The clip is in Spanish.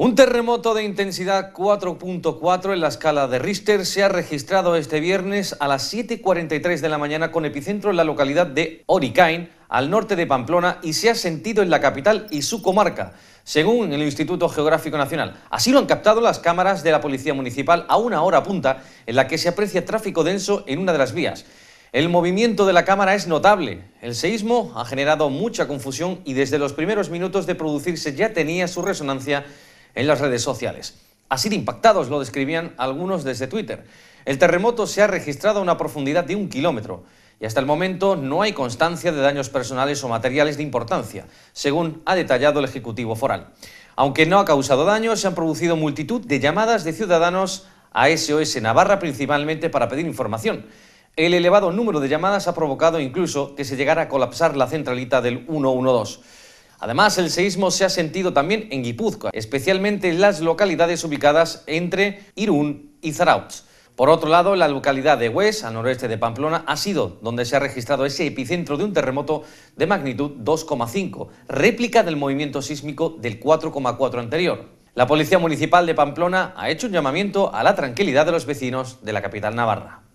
Un terremoto de intensidad 4.4 en la escala de Richter se ha registrado este viernes a las 7.43 de la mañana con epicentro en la localidad de Oricain, al norte de Pamplona, y se ha sentido en la capital y su comarca, según el Instituto Geográfico Nacional. Así lo han captado las cámaras de la Policía Municipal a una hora punta en la que se aprecia tráfico denso en una de las vías. El movimiento de la cámara es notable. El seísmo ha generado mucha confusión y desde los primeros minutos de producirse ya tenía su resonancia en las redes sociales. Así de impactados lo describían algunos desde Twitter. El terremoto se ha registrado a una profundidad de un kilómetro y hasta el momento no hay constancia de daños personales o materiales de importancia, según ha detallado el Ejecutivo Foral. Aunque no ha causado daños, se han producido multitud de llamadas de ciudadanos a SOS Navarra principalmente para pedir información. El elevado número de llamadas ha provocado incluso que se llegara a colapsar la centralita del 112. Además, el seísmo se ha sentido también en Guipúzcoa, especialmente en las localidades ubicadas entre Irún y Zarautz. Por otro lado, la localidad de Hues, al noroeste de Pamplona, ha sido donde se ha registrado ese epicentro de un terremoto de magnitud 2,5, réplica del movimiento sísmico del 4,4 anterior. La Policía Municipal de Pamplona ha hecho un llamamiento a la tranquilidad de los vecinos de la capital navarra.